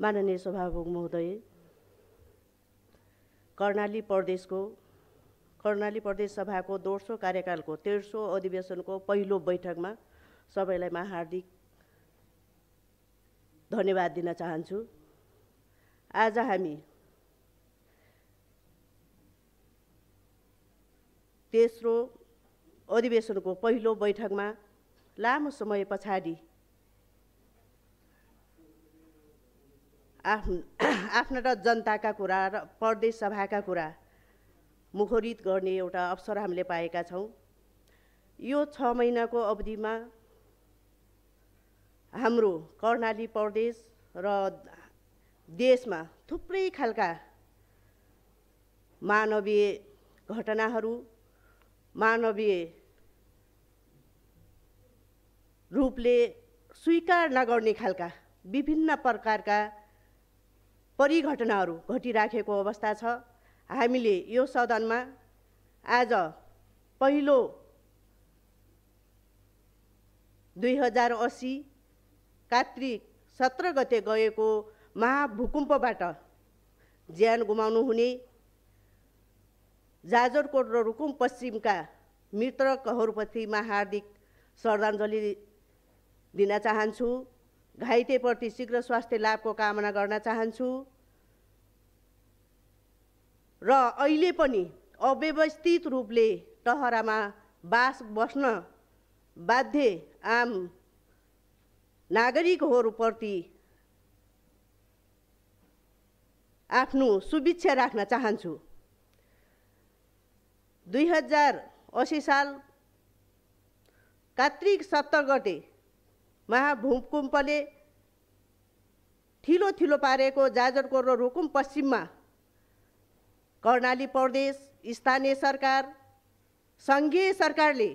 माननीय सभामुख महोदय कर्णाली प्रदेशको कर्णाली प्रदेश सभाको दोस्रो कार्यकालको तेस्रो अधिवेशनको पहिलो बैठकमा सबैलाई म हार्दिक धन्यवाद दिन चाहन्छु आज हामी तेस्रो अधिवेशनको पहिलो बैठकमा लामो समय पछाडि आफ्नो र जनताका कुरा र प्रदेश सभाका कुरा मुखरित गर्ने एउटा अवसर हामीले पाएका छौँ यो छ महिनाको अवधिमा हाम्रो कर्णाली प्रदेश र देशमा थुप्रै खालका मानवीय घटनाहरू मानवीय रूपले स्वीकार नगर्ने खालका विभिन्न प्रकारका परिघटनाहरू घटिराखेको अवस्था छ हामीले यो सदनमा आज पहिलो दुई हजार असी कात्रिक सत्र गते गएको महाभूकम्पबाट ज्यान गुमाउनु हुने जाजरकोट र रुकुम पश्चिमका म हार्दिक श्रद्धाञ्जली दिन चाहन्छु घाइतेप्रति शीघ्र स्वास्थ्य लाभको कामना गर्न चाहन्छु र अहिले पनि अव्यवस्थित रूपले टहरामा बास बस्न बाध्य आम नागरिकहरूप्रति आफ्नो सुविक्षा राख्न चाहन्छु दुई हजार असी साल कात्तिक सत्तर गते महाभूकम्पले ठिलो ठिलो पारेको जाजरको र रुकुम पश्चिममा कर्णाली प्रदेश स्थानीय सरकार सङ्घीय सरकारले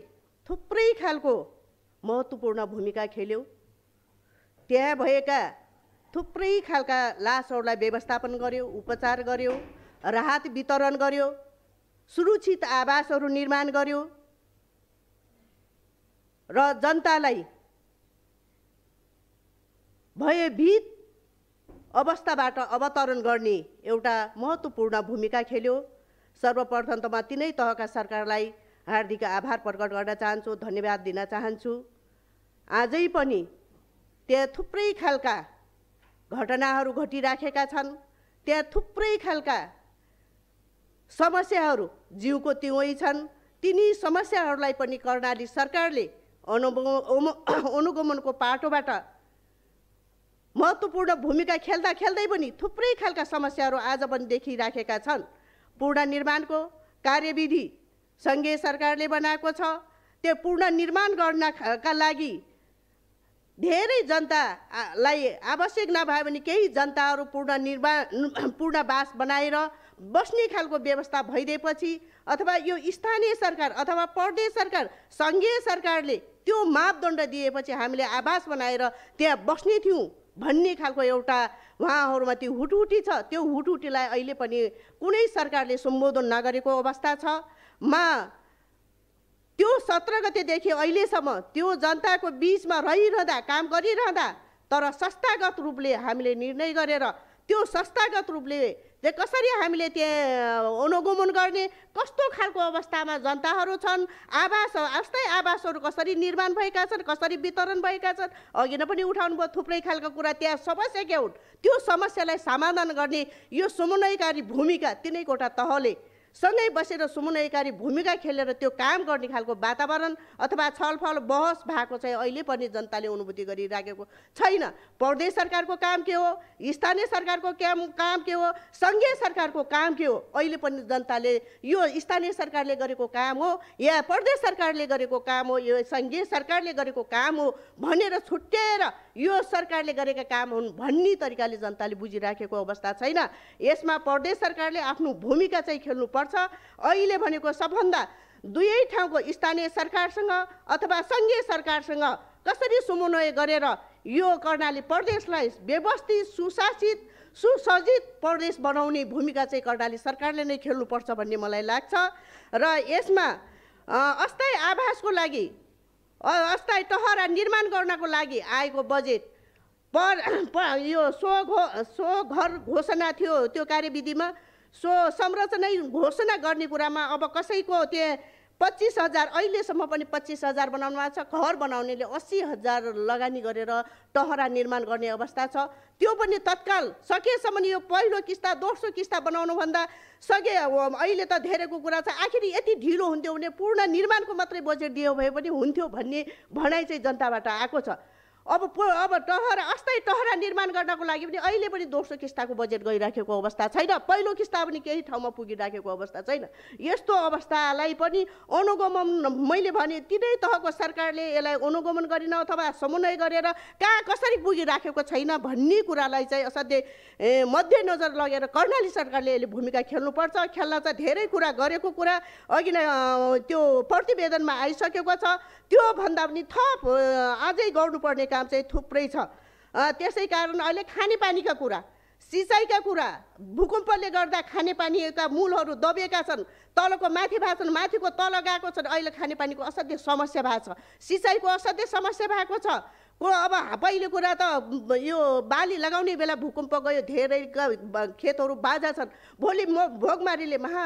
थुप्रै खालको महत्त्वपूर्ण भूमिका खेल्यो त्यहाँ भएका थुप्रै खालका लासहरूलाई व्यवस्थापन गर्यो उपचार गर्यो राहत वितरण गर्यो सुरक्षित आवासहरू निर्माण गर्यो र जनतालाई भयभीत अवस्थाबाट अवतरण गर्ने एउटा महत्त्वपूर्ण भूमिका खेल्यो सर्वप्रथम त म तिनै तहका सरकारलाई हार्दिक आभार प्रकट गर्न चाहन्छु धन्यवाद दिन चाहन्छु आजै पनि त्यहाँ थुप्रै खालका घटनाहरू घटिराखेका छन् त्यहाँ थुप्रै खालका समस्याहरू जिउको तिउँ छन् तिनी समस्याहरूलाई पनि कर्णाली सरकारले अनुगमनको पाटोबाट महत्त्वपूर्ण भूमिका खेल्दा खेल्दै पनि थुप्रै खालका समस्याहरू आज पनि देखिराखेका छन् निर्माणको कार्यविधि सङ्घीय सरकारले बनाएको छ त्यो निर्माण गर्नका लागि धेरै जनतालाई आवश्यक नभए पनि केही जनताहरू पूर्ण पूर्ण बास बनाएर बस्ने खालको व्यवस्था भइदिएपछि अथवा यो स्थानीय सरकार अथवा प्रदेश सरकार सङ्घीय सरकारले त्यो मापदण्ड दिएपछि हामीले आवास बनाएर त्यहाँ बस्ने थियौँ भन्ने खालको एउटा उहाँहरूमा त्यो हुटहुटी छ त्यो हुटहुटीलाई अहिले पनि कुनै सरकारले सम्बोधन नगरेको अवस्था छ मा त्यो सत्र गतेदेखि अहिलेसम्म त्यो जनताको बिचमा रहिरहँदा काम गरिरहँदा तर संस्थागत रूपले हामीले निर्णय गरेर त्यो संस्थागत रूपले जे कसरी हामीले त्यहाँ अनुगमन गर्ने कस्तो खालको अवस्थामा जनताहरू छन् आवास यस्तै आवासहरू कसरी निर्माण भएका छन् कसरी वितरण भएका छन् अघि नै पनि उठाउनुभयो थुप्रै खालको कुरा त्यहाँ समस्या के हुन् त्यो समस्यालाई समाधान गर्ने यो समन्वयकारी भूमिका तिनैवटा तहले सँगै बसेर सुमुनयकारी भूमिका खेलेर त्यो काम गर्ने खालको वातावरण अथवा छलफल बहस भएको चाहिँ अहिले पनि जनताले अनुभूति गरिराखेको छैन प्रदेश सरकारको काम के हो स्थानीय सरकारको काम काम के हो सङ्घीय सरकारको काम के हो अहिले पनि जनताले यो स्थानीय सरकारले गरेको काम हो या प्रदेश सरकारले गरेको काम हो यो सङ्घीय सरकारले गरेको काम हो भनेर छुट्याएर यो सरकारले गरेका काम हुन् भन्ने तरिकाले जनताले बुझिराखेको अवस्था छैन यसमा प्रदेश सरकारले आफ्नो भूमिका चाहिँ खेल्नुपर्छ अहिले भनेको सबभन्दा दुवै ठाउँको स्थानीय सरकारसँग अथवा सङ्घीय सरकारसँग कसरी समन्वय गरेर यो कर्णाली प्रदेशलाई व्यवस्थित सुशासित सुसज्जित प्रदेश बनाउने भूमिका चाहिँ कर्णाली सरकारले नै खेल्नुपर्छ भन्ने मलाई लाग्छ र यसमा अस्थायी आभासको लागि अस्थायी तहरा निर्माण गर्नको लागि आएको बजेट पर यो सो घो सो घर घोषणा थियो त्यो कार्यविधिमा सो संरचना घोषणा गर्ने कुरामा अब कसैको त्यहाँ पच्चिस हजार अहिलेसम्म पनि पच्चिस हजार बनाउनु भएको छ घर बनाउनेले अस्सी हजार लगानी गरेर टहरा निर्माण गर्ने अवस्था छ त्यो पनि तत्काल सकेसम्म यो पहिलो किस्ता दोस्रो किस्ता बनाउनुभन्दा सके अहिले त धेरैको कुरा छ आखिर यति ढिलो हुन्थ्यो भने पूर्ण निर्माणको मात्रै बजेट दियो भए पनि हुन्थ्यो भन्ने भनाइ चाहिँ जनताबाट आएको छ अब पो अब टहरा अस्थायी टहरा निर्माण गर्नको लागि पनि अहिले पनि दोस्रो किस्ताको बजेट गइराखेको अवस्था छैन पहिलो किस्ता पनि केही ठाउँमा पुगिराखेको अवस्था छैन यस्तो अवस्थालाई पनि अनुगमन मैले भने तिनै तहको सरकारले यसलाई अनुगमन गरिन अथवा समन्वय गरेर कहाँ कसरी पुगिराखेको छैन भन्ने कुरालाई चाहिँ असाध्यै मध्यनजर लगेर कर्णाली सरकारले यसले भूमिका खेल्नुपर्छ खेल्न चाहिँ धेरै कुरा गरेको कुरा अघि नै त्यो प्रतिवेदनमा आइसकेको छ त्योभन्दा पनि थप अझै गर्नुपर्ने काम चाहिँ थुप्रै छ त्यसै कारण अहिले खानेपानीका कुरा सिँचाइका कुरा भूकम्पले गर्दा खानेपानीका मूलहरू दबिएका छन् तलको माथि भएको छन् माथिको तल गएको छन् अहिले खानेपानीको असाध्य समस्या भएको छ सिँचाइको असाध्य समस्या भएको छ हो अब पहिले कुरा त यो बाली लगाउने बेला भूकम्प गयो धेरै खेतहरू बाजा छन् भोलि म भोगमारीले महा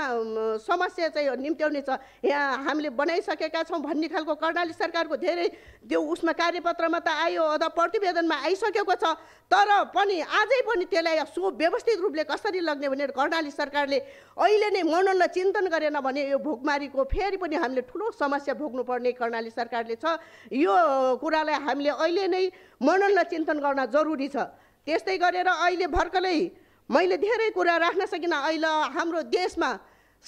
समस्या चाहिँ निम्त्याउने छ यहाँ हामीले बनाइसकेका छौँ भन्ने खालको कर्णाली सरकारको धेरै त्यो उसमा कार्यपत्रमा त आयो अथवा प्रतिवेदनमा आइसकेको छ तर पनि आजै पनि त्यसलाई सुव्यवस्थित रूपले कसरी लग्ने भनेर कर्णाली सरकारले अहिले नै मनन चिन्तन गरेन भने यो भोकमारीको फेरि पनि हामीले ठुलो समस्या भोग्नुपर्ने कर्णाली सरकारले छ यो कुरालाई हामीले अहिले नै मननलाई चिन्तन गर्न जरुरी छ त्यस्तै गरेर अहिले भर्खरै मैले धेरै कुरा राख्न सकिनँ अहिले हाम्रो देशमा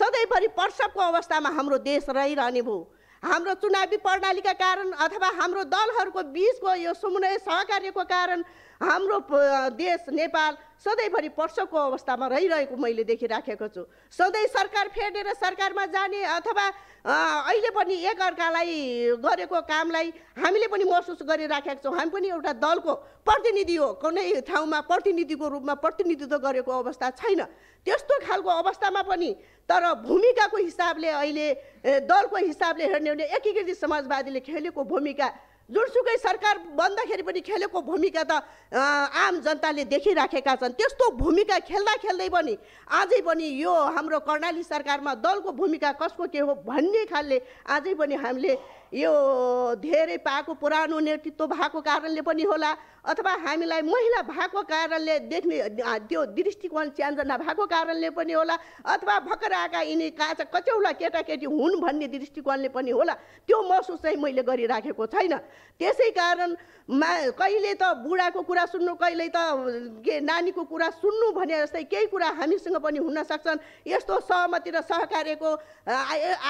सधैँभरि पर्सपको अवस्थामा हाम्रो देश रहिरहने भयो हाम्रो चुनावी प्रणालीका कारण अथवा हाम्रो दलहरूको बिचको यो समन्वय सहकार्यको कारण हाम्रो देश नेपाल सधैँभरि पर्सोको अवस्थामा रहिरहेको मैले देखिराखेको छु सधैँ सरकार फेरेर सरकारमा जाने अथवा अहिले पनि एकअर्कालाई गरेको कामलाई हामीले पनि महसुस गरिराखेका छौँ हामी पनि एउटा दलको प्रतिनिधि हो कुनै ठाउँमा प्रतिनिधिको रूपमा प्रतिनिधित्व गरेको अवस्था छैन त्यस्तो खालको अवस्थामा पनि तर भूमिकाको हिसाबले अहिले दलको हिसाबले हेर्ने भने एकीकृत समाजवादीले खेलेको भूमिका जुनसुकै सरकार बन्दाखेरि पनि खेलेको भूमिका त आम जनताले देखिराखेका छन् त्यस्तो भूमिका खेल्दा खेल्दै पनि आजै पनि यो हाम्रो कर्णाली सरकारमा दलको भूमिका कसको के हो भन्ने खालले आजै पनि हामीले यो धेरै पाएको पुरानो नेतृत्व भएको कारणले पनि होला अथवा हामीलाई महिला भएको कारणले देख्ने त्यो दृष्टिकोण च्यान्जना नभएको कारणले पनि होला अथवा भर्खर आएका यिनी काँचा कचौला केटाकेटी हुन् भन्ने दृष्टिकोणले पनि होला त्यो महसुस चाहिँ मैले गरिराखेको छैन त्यसै कारण मा कहिले त बुढाको कुरा सुन्नु कहिले त के नानीको कुरा सुन्नु भने जस्तै केही कुरा हामीसँग पनि हुन सक्छन् यस्तो सहमति र सहकार्यको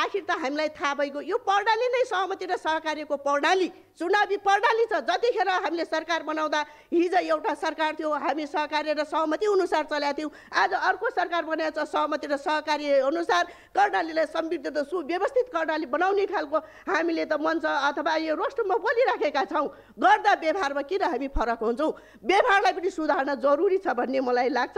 आखिर त हामीलाई थाहा भएको यो पढ्नाले नै सह सहमति र सहकार्यको प्रणाली चुनावी प्रणाली छ जतिखेर हामीले सरकार बनाउँदा हिजो एउटा सरकार थियो हामी सहकार्य र सहमति अनुसार चलाएको थियौँ आज अर्को सरकार बनाएको छ सहमति र सहकार्य अनुसार कर्णालीलाई समृद्ध र सुव्यवस्थित कर्णाली बनाउने खालको हामीले त मञ्च अथवा यो रोस्टमा बोलिराखेका छौँ गर्दा व्यवहारमा किन हामी फरक हुन्छौँ व्यवहारलाई पनि सुधार्न जरुरी छ भन्ने मलाई लाग्छ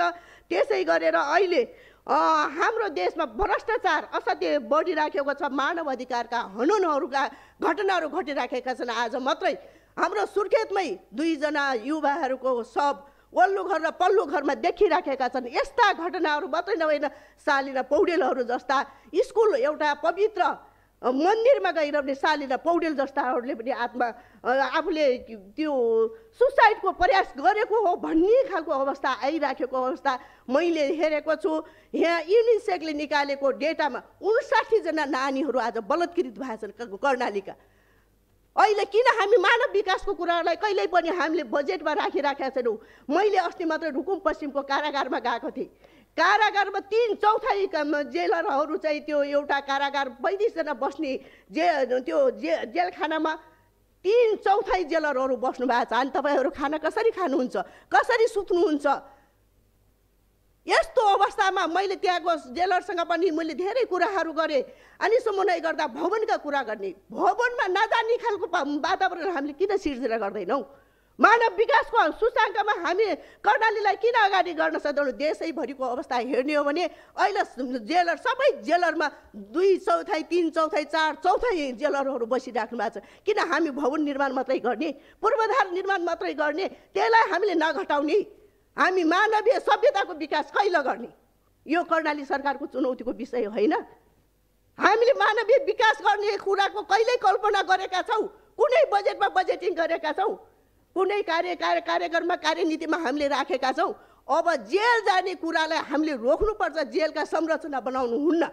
त्यसै गरेर अहिले हाम्रो देशमा भ्रष्टाचार असाध्य बढिराखेको छ मानव अधिकारका हनुनहरूका घटनाहरू घटिराखेका छन् आज मात्रै हाम्रो सुर्खेतमै दुईजना युवाहरूको सब वल्लो घर र पल्लो घरमा देखिराखेका छन् यस्ता घटनाहरू मात्रै नभएन सालिना पौडेलहरू जस्ता स्कुल एउटा पवित्र मन्दिरमा गइरहने सालिना पौडेल जस्ताहरूले पनि आत्मा आफूले त्यो सुसाइडको प्रयास गरेको हो भन्ने खालको अवस्था आइराखेको अवस्था मैले हेरेको छु यहाँ युनिसेकले निकालेको डेटामा उन्साठीजना नानीहरू आज भएको छन् कर्णालीका अहिले किन हामी मानव विकासको कुरालाई कहिल्यै पनि हामीले बजेटमा राखिराखेका छैनौँ मैले अस्ति मात्र रुकुम पश्चिमको कारागारमा गएको थिएँ कारागारमा तिन चौथाइ जेलरहरू चाहिँ त्यो एउटा कारागार पैँतिसजना बस्ने जे त्यो जे जेलखानामा तिन चौथाइ जेलरहरू बस्नु भएको छ अनि तपाईँहरू खाना कसरी खानुहुन्छ कसरी सुत्नुहुन्छ यस्तो अवस्थामा मैले त्यहाँको जेलरसँग पनि मैले धेरै कुराहरू गरेँ अनि समुदाय गर्दा भवनका कुरा गर्ने भवनमा नजाने खालको वातावरण हामीले किन सिर्जना गर्दैनौँ मानव विकासको सूचाङ्कमा हामी कर्णालीलाई किन अगाडि गर्न सक्दैनौँ देशैभरिको अवस्था हेर्ने हो भने अहिले जेलर सबै जेलरमा दुई चौथाइ तिन चौथाइ चार चौथाइ जेलरहरू बसिराख्नु भएको छ किन हामी भवन निर्माण मात्रै गर्ने पूर्वाधार निर्माण मात्रै गर्ने त्यसलाई हामीले नघटाउने हामी मानवीय सभ्यताको विकास कहिले गर्ने यो कर्णाली सरकारको चुनौतीको विषय होइन हामीले मानवीय विकास गर्ने कुराको कहिल्यै कल्पना गरेका छौँ कुनै बजेटमा बजेटिङ गरेका छौँ कुनै कार्य कार्य कार्यक्रममा कार्यनीतिमा हामीले राखेका छौँ अब जेल जाने कुरालाई हामीले रोक्नुपर्छ जेलका संरचना बनाउनु हुन्न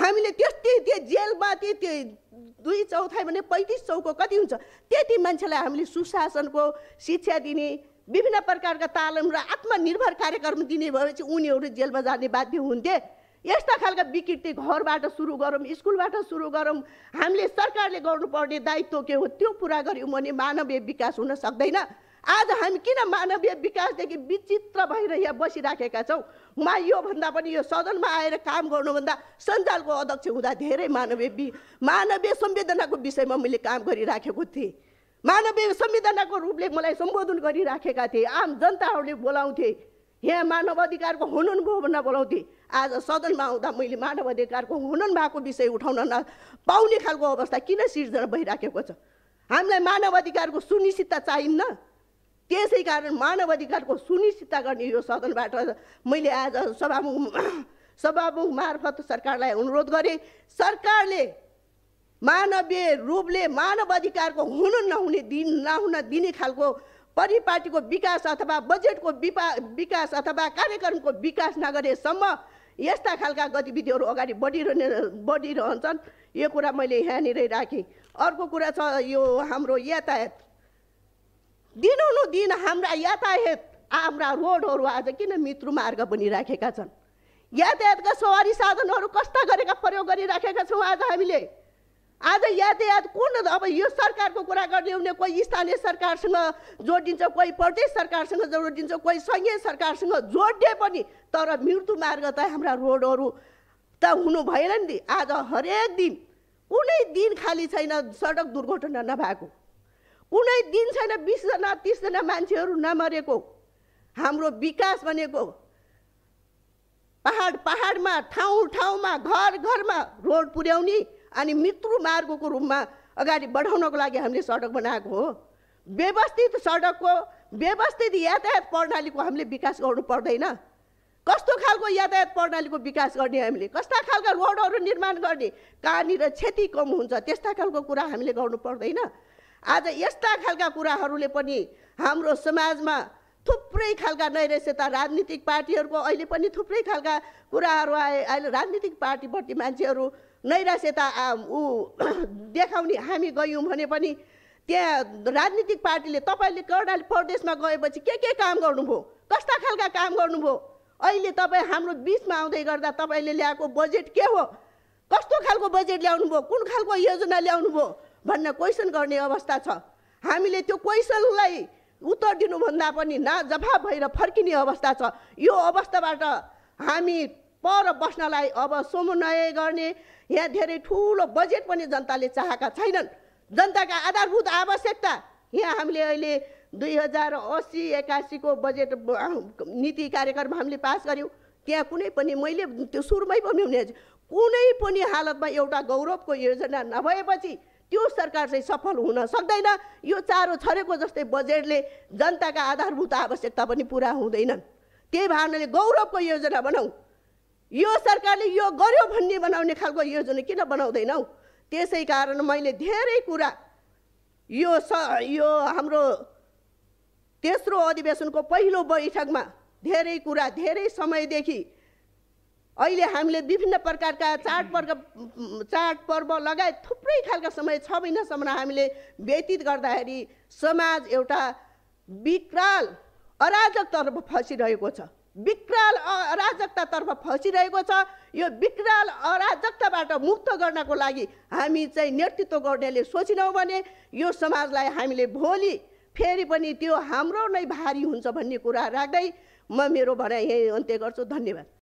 हामीले त्यस्तै त्यो जेलमा त्यो दुई चौथाइ भने पैँतिस सौको कति हुन्छ त्यति मान्छेलाई हामीले सुशासनको शिक्षा दिने विभिन्न प्रकारका तालिम र आत्मनिर्भर कार्यक्रम दिने भएपछि उनीहरू जेलमा जाने बाध्य हुन्थे यस्ता खालका विकृति घरबाट सुरु गरौँ स्कुलबाट सुरु गरौँ हामीले सरकारले गर्नुपर्ने दायित्व के हो त्यो पुरा गऱ्यौँ भने मानवीय विकास हुन सक्दैन आज हामी किन मानवीय विकासदेखि विचित्र भएर यहाँ बसिराखेका छौँ उहाँ योभन्दा पनि यो सदनमा आएर काम गर्नुभन्दा सञ्जालको अध्यक्ष हुँदा धेरै मानवीय वि मानवीय संवेदनाको विषयमा मैले काम गरिराखेको थिएँ मानवीय संवेदनाको रूपले मलाई सम्बोधन गरिराखेका थिए आम जनताहरूले बोलाउँथे यहाँ मानव अधिकारको हुनुहुन्को भनेर बोलाउँथे आज सदनमा आउँदा मैले मानव अधिकारको हुनन भएको विषय उठाउन न पाउने खालको अवस्था किन सिर्जना भइराखेको छ हामीलाई मानव अधिकारको सुनिश्चितता चाहिन्न त्यसै कारण मानव अधिकारको सुनिश्चितता गर्ने यो सदनबाट मैले आज सभामुख सभामुख मार्फत सरकारलाई अनुरोध गरेँ सरकारले मानवीय रूपले मानव अधिकारको हुनु नहुने दिन नहुन दिने खालको परिपाटीको विकास अथवा बजेटको विपा विकास अथवा कार्यक्रमको विकास नगरेसम्म यस्ता खालका गतिविधिहरू अगाडि बढिरहने बढिरहन्छन् यो कुरा मैले यहाँनिर राखेँ अर्को कुरा छ यो हाम्रो यातायात दिनु दिन हाम्रा यातायात हाम्रा रोडहरू आज किन मित्रु मार्ग बनिराखेका छन् यातायातका सवारी साधनहरू कस्ता गरेका प्रयोग गरिराखेका छौँ आज हामीले आज यातायात कुन अब यो सरकारको कुरा गर्ने भने कोही स्थानीय सरकारसँग जोडिन्छ कोही प्रदेश सरकारसँग जोडिन्छ कोही सङ्घीय सरकारसँग जोडिए पनि तर मृत्यु मार्ग त हाम्रा रोडहरू त हुनु भएन नि आज हरेक दिन कुनै दिन खाली छैन सडक दुर्घटना नभएको कुनै दिन छैन बिसजना तिसजना मान्छेहरू नमरेको हाम्रो विकास भनेको पहाड पहाडमा ठाउँ ठाउँमा घर घरमा रोड पुर्याउने अनि मित्रु मार्गको रूपमा अगाडि बढाउनको लागि हामीले सडक बनाएको हो व्यवस्थित सडकको व्यवस्थित यातायात प्रणालीको हामीले विकास गर्नु पर्दैन कस्तो खालको यातायात प्रणालीको विकास गर्ने हामीले कस्ता खालका रोडहरू निर्माण गर्ने कहाँनिर क्षति कम हुन्छ त्यस्ता खालको कुरा हामीले गर्नु पर्दैन आज यस्ता खालका कुराहरूले पनि हाम्रो समाजमा थुप्रै खालका त राजनीतिक पार्टीहरूको अहिले पनि थुप्रै खालका कुराहरू आए अहिले राजनीतिक पार्टीप्रति मान्छेहरू यता ऊ देखाउने हामी गयौँ भने पनि त्यहाँ राजनीतिक पार्टीले तपाईँले कर्णाली प्रदेशमा गएपछि के के काम गर्नुभयो कस्ता खालका काम गर्नुभयो अहिले तपाईँ हाम्रो बिचमा आउँदै गर्दा तपाईँले ल्याएको बजेट के हो कस्तो खालको बजेट ल्याउनु भयो कुन खालको योजना ल्याउनु भयो भन्ने क्वेसन गर्ने अवस्था छ हामीले त्यो क्वेसनलाई उत्तर दिनुभन्दा पनि नाजवाब भएर फर्किने अवस्था छ यो अवस्थाबाट हामी पर बस्नलाई अब समन्वय गर्ने यहाँ धेरै ठुलो बजेट पनि जनताले चाहेका छैनन् जनताका आधारभूत आवश्यकता यहाँ हामीले अहिले दुई हजार असी एकासीको बजेट नीति कार्यक्रम हामीले पास गऱ्यौँ त्यहाँ कुनै पनि मैले त्यो सुरुमै पनि हुने कुनै पनि हालतमा एउटा गौरवको योजना नभएपछि त्यो सरकार चाहिँ सफल हुन सक्दैन यो चारो छरेको जस्तै बजेटले जनताका आधारभूत आवश्यकता पनि पुरा हुँदैनन् त्यही भावनाले गौरवको योजना बनाऊ यो सरकारले यो गर्यो भन्ने बनाउने खालको योजना किन बनाउँदैनौ त्यसै कारण मैले धेरै कुरा यो स यो हाम्रो तेस्रो अधिवेशनको पहिलो बैठकमा धेरै कुरा धेरै समयदेखि अहिले हामीले विभिन्न प्रकारका चाडपर्व चाडपर्व लगायत थुप्रै खालका समय छ महिनासम्म हामीले व्यतीत गर्दाखेरि समाज एउटा विकराल अराजकतर्फ फसिरहेको छ विकराल अराजकतातर्फ फसिरहेको छ यो विकराल अराजकताबाट मुक्त गर्नको लागि हामी चाहिँ नेतृत्व गर्नेले सोचेनौँ भने यो समाजलाई हामीले भोलि फेरि पनि त्यो हाम्रो नै भारी हुन्छ भन्ने कुरा राख्दै म मेरो भनाइ यहीँ अन्त्य गर्छु धन्यवाद